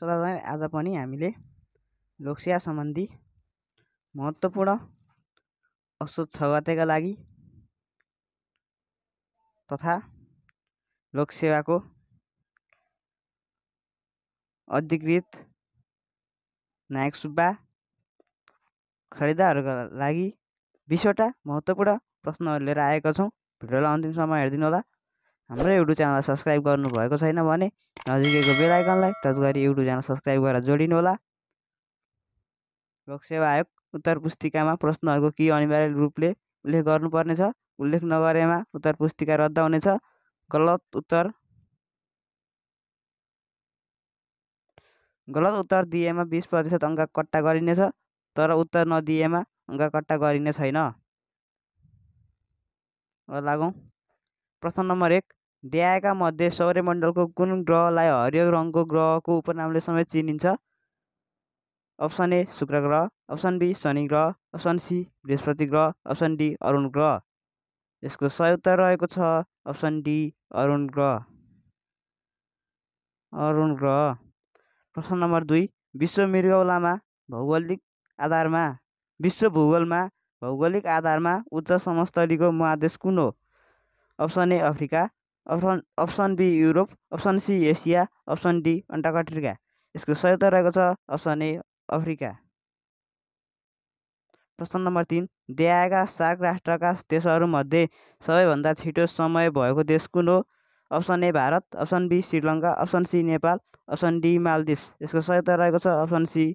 सदा आज पनि हामीले लोकसेवा सम्बन्धी महत्त्वपूर्ण असोज छ गतेका लागि तथा लोकसेवाको अधिकृत नायक सुब्बा खरिदाहरूका लागि बिसवटा महत्त्वपूर्ण प्रश्नहरू लिएर आएका छौँ भिडियोलाई अन्तिम अन्तिमसम्म हेरिदिनु होला हाम्रो युट्युब च्यानललाई सब्सक्राइब गर्नुभएको छैन भने नजिकैको बेलायकनलाई टच गरी युट्युब च्यानल सब्सक्राइब गरेर जोडिनु होला लोकसेवा आयोग उत्तर पुस्तिकामा प्रश्नहरूको के अनिवार्य रूपले उल्लेख गर्नुपर्नेछ उल्लेख नगरेमा उत्तर पुस्तिका रद्द हुनेछ गलत उत्तर गलत उत्तर दिएमा बिस प्रतिशत अङ्क कट्टा गरिनेछ तर उत्तर नदिएमा अङ्क कट्टा गरिने छैन लागौँ प्रश्न नम्बर एक देहाका मध्ये सौर्यमण्डलको कुन ग्रहलाई हरियो रङको ग्रहको उपनामले समेत चिनिन्छ अप्सन ए शुक्र ग्रह अप्सन बी शनि ग्रह अप्सन सी बृहस्पति ग्रह अप्सन डी अरुण ग्रह यसको सही उत्तर रहेको छ अप्सन डी अरुण ग्रह अरुण ग्रह प्रश्न नम्बर दुई विश्व मृगौलामा भौगोलिक आधारमा विश्व भूगोलमा भौगोलिक आधारमा उच्च समस्थलीको महादेश कुन हो option A Africa option option B Europe option C Asia option D Antarctica यसको सही उत्तर रहेको छ अप्सन ए अफ्रिका प्रश्न नम्बर तिन देहाएका साग राष्ट्रका देशहरूमध्ये सबैभन्दा छिटो समय भएको देश कुन हो option A Bharat option B Sri Lanka option C Nepal option D Maldives यसको सही उत्तर रहेको छ अप्सन सी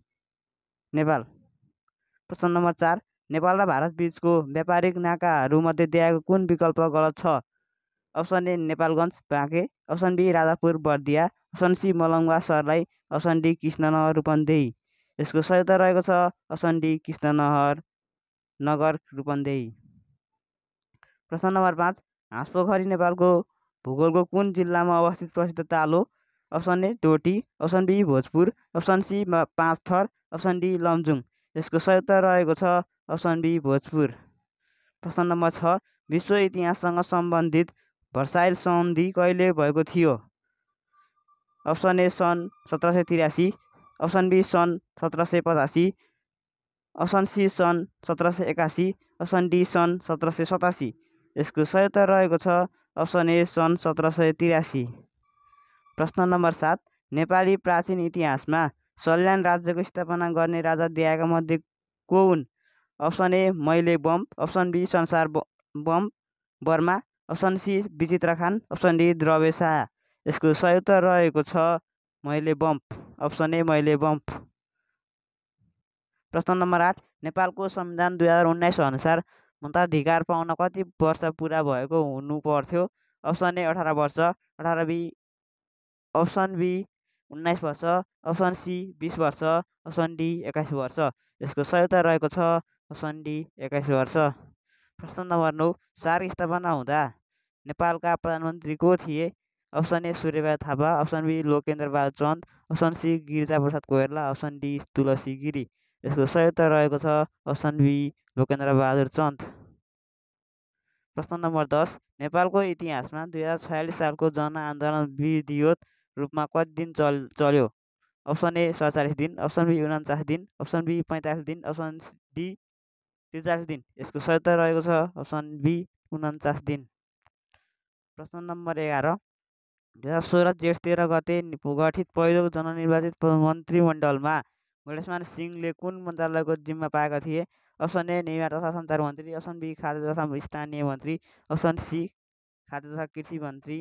नेपाल प्रश्न नम्बर चार नेपाल र भारत बिचको व्यापारिक नाकाहरूमध्ये देहाएको कुन विकल्प गलत छ option A Nepalgunj Banke option B Rajapur Bardiya option C Malangwa सरलाई अप्सन डी कृष्णनगर रूपन्देही यसको सही उत्तर रहेको छ अप्सन डी कृष्णनहर नगर रूपन्देही प्रश्न नम्बर पाँच हाँसपोखरी नेपालको भूगोलको कुन जिल्लामा अवस्थित प्रसिद्ध ताल हो option A Doti option B Bhojpur option C Panchthar option D Lamjung यसको सही उत्तर रहेको छ अप्सन बी भोजपुर प्रश्न नम्बर छ विश्व इतिहाससँग सम्बन्धित भर्साइल सन्धि कहिले भएको थियो अप्सन ए सन् सत्र सय त्रियासी अप्सन बी सन् सत्र सय पचासी अप्सन सी सन् सत्र सय एकासी अप्सन डी सन् सत्र सय सतासी यसको सही उत्तर रहेको छ अप्सन ए सन् सत्र सय त्रियासी प्रश्न नम्बर सात नेपाली प्राचीन इतिहासमा सल्यान राज्यको स्थापना गर्ने राजा दिएका मध्ये को हुन् अप्सन ए मैले बम अप्सन बी संसार बम बर्मा अप्सन सी विचित्र खान अप्सन डी द्रव्य शाह यसको सही उत्तर रहेको छ मैले बम्प अप्सन ए मैले बम्प प्रश्न नम्बर आठ नेपालको संविधान दुई हजार उन्नाइस अनुसार मताधिकार पाउन कति वर्ष पुरा भएको हुनु पर्थ्यो अप्सन ए अठार वर्ष अठार बी अप्सन बी उन्नाइस वर्ष अप्सन सी बिस वर्ष अप्सन डी एक्काइस वर्ष यसको सही उत्तर रहेको छ अप्सन डी एक्काइस वर्ष प्रश्न नम्बर नौ सार स्थापना हुँदा नेपालका प्रधानमन्त्री को थिए option A Surya Bahadur Thapa option B Lokendra Bahadur Chand option C Prasad Koirala option D Tulsi Giri यसको सही उत्तर रहेको छ अप्सन बी लोकेन्द्रबहादुर चन्द प्रश्न नम्बर दस नेपालको इतिहासमा दुई हजार छयालिस सालको जनआन्दोलन विधिवत रूपमा कति दिन चल चल्यो अप्सन ए सडचालिस दिन अप्सन बी उनाचास दिन अप्सन बी पैँतालिस दिन अप्सन डी त्रिचालिस दिन यसको सही उत्तर रहेको छ अप्सन बी उन्चास दिन प्रश्न नम्बर एघार दुई हजार सोह्र जेठ तेह्र गते गठित पहिलो जननिर्वाचित मन्त्रीमण्डलमा गणेशमान सिंहले कुन मन्त्रालयको जिम्मा पाएका थिए अप्सन ए निर्माण तथा सञ्चार मन्त्री अप्सन बी खाद्य तथा स्थानीय मन्त्री अप्सन सी खाद्य तथा कृषि मन्त्री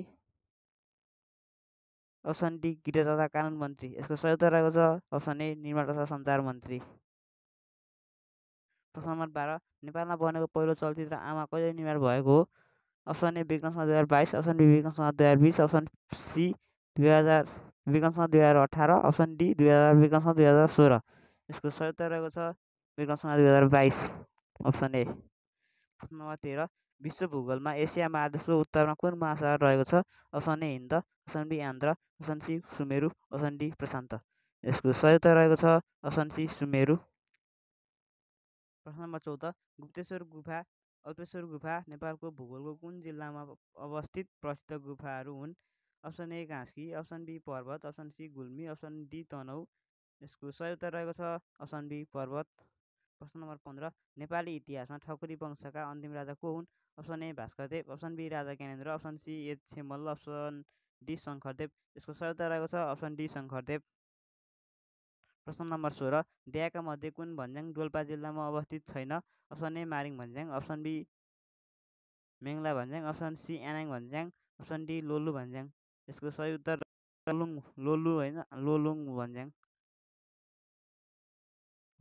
अप्सन डी गृह तथा कानुन मन्त्री यसको सही उत्तर रहेको छ अप्सन ए निर्माण तथा सञ्चार मन्त्री प्रश्न नम्बर बाह्र नेपालमा बनेको पहिलो चलचित्र आमा कहिले निर्माण भएको हो अप्सन ए विक्रमसम्म दुई हजार बाइस अप्सन बी विक्रमसम्म दुई हजार बिस अप्सन सी दुई हजार विक्रमसम्म दुई हजार अठार अप्सन डी दुई हजार विक्रमसम्म दुई हजार सोह्र यसको संयुक्त रहेको छ विक्रमसम्म दुई हजार बाइस अप्सन ए प्रश्न नम्बर तेह्र विश्व भूगोलमा एसिया महादेशको उत्तरमा कुन महासागर रहेको छ option A Hind option B आन्ध्र option C Sumeru option D प्रशान्त यसको संयुक्त रहेको छ अप्सन सी सुमेरु प्रश्न नम्बर चौध गुप्तेश्वर गुफा अल्पेश्वर गुफा नेपालको भूगोलको कुन जिल्लामा अवस्थित प्रसिद्ध गुफाहरू हुन् अप्सन ए घाँसकी अप्सन बी पर्वत option C Gulmi option D Tanahun यसको सही उत्तर रहेको छ अप्सन बी पर्वत प्रश्न नम्बर पन्ध्र नेपाली इतिहासमा ठकुरी वंशका अन्तिम राजा को हुन् option A Bhaskardev option B राजा ज्ञानेन्द्र अप्सन सी एच छेमल अप्सन डी शङ्करदेव यसको सही उत्तर रहेको छ अप्सन डी शङ्करदेव प्रश्न नम्बर सोह्र देहाका मध्ये कुन भन्ज्याङ डोल्पा जिल्लामा अवस्थित छैन अप्सन ए मारिङ भन्ज्याङ अप्सन बी मेङ्ला भन्ज्याङ अप्सन सी एनाङ भन्ज्याङ अप्सन डी लोलु भन्ज्याङ यसको सही उत्तर लोलुङ लोलु होइन लोलुङ भन्ज्याङ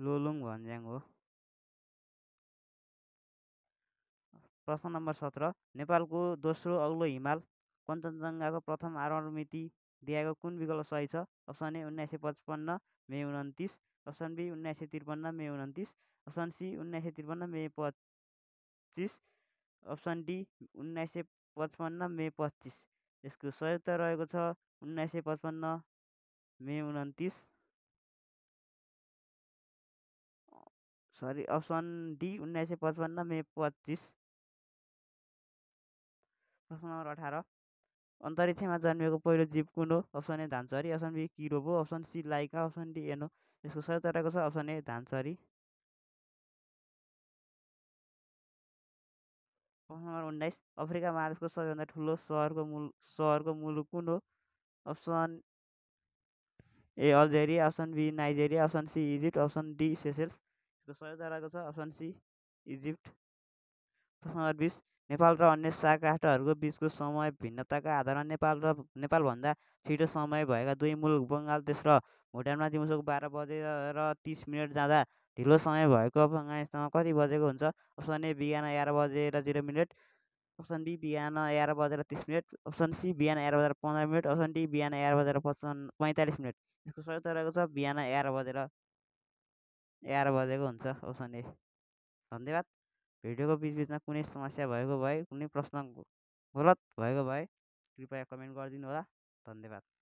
लोलुङ भन्ज्याङ हो प्रश्न नम्बर सत्र नेपालको दोस्रो अग्लो हिमाल कञ्चनजङ्घाको प्रथम आरोहण मिति दिएको कुन विकल्प सही छ अप्सन ए उन्नाइस सय पचपन्न मे उन्तिस अप्सन बी उन्नाइस सय त्रिपन्न मे उन्तिस अप्सन सी उन्नाइस सय त्रिपन्न मे पच्चिस अप्सन डी उन्नाइस सय पचपन्न मे पच्चिस यसको उत्तर रहेको छ उन्नाइस सय पचपन्न मे उन्तिस सरी अप्सन डी उन्नाइस सय पचपन्न मे पच्चिस प्रश्न नम्बर अठार अन्तरिक्षमा जन्मिएको पहिलो जीव कुन हो अप्सन ए धानचरी अप्सन बी किरो हो option C Laika option D एनो यसको सही तराको छ अप्सन ए धानचरी प्रश्न नम्बर उन्नाइस अफ्रिका महादेशको सबैभन्दा ठुलो सहरको मूल सहरको मूल कुन हो option A Algeria option B Nigeria option C Egypt option D Seychelles यसको सही तराको छ अप्सन सी इजिप्ट प्रश्न नम्बर बिस नेपाल र अन्य सार्क राष्ट्रहरूको बिचको समय भिन्नताका आधारमा नेपाल र नेपालभन्दा छिटो समय भएका दुई मुलुक देश र भुटानमा दिउँसोको बाह्र र तिस मिनट जाँदा ढिलो समय भएको अफगानिस्तानमा कति बजेको हुन्छ अप्सन ए बिहान एघार बजेर जिरो मिनट अप्सन बी बिहान एघार बजेर तिस मिनट अप्सन सी बिहान एघार बजेर पन्ध्र मिनट अप्सन डी बिहान एघार बजेर पचपन्न पैँतालिस मिनट यसको सही रहेको छ बिहान एघार बजेर एघार बजेको हुन्छ अप्सन ए धन्यवाद भिडियोको बिचबिचमा कुनै समस्या भएको भए कुनै प्रश्न गलत भएको भए कृपया कमेन्ट गरिदिनु होला धन्यवाद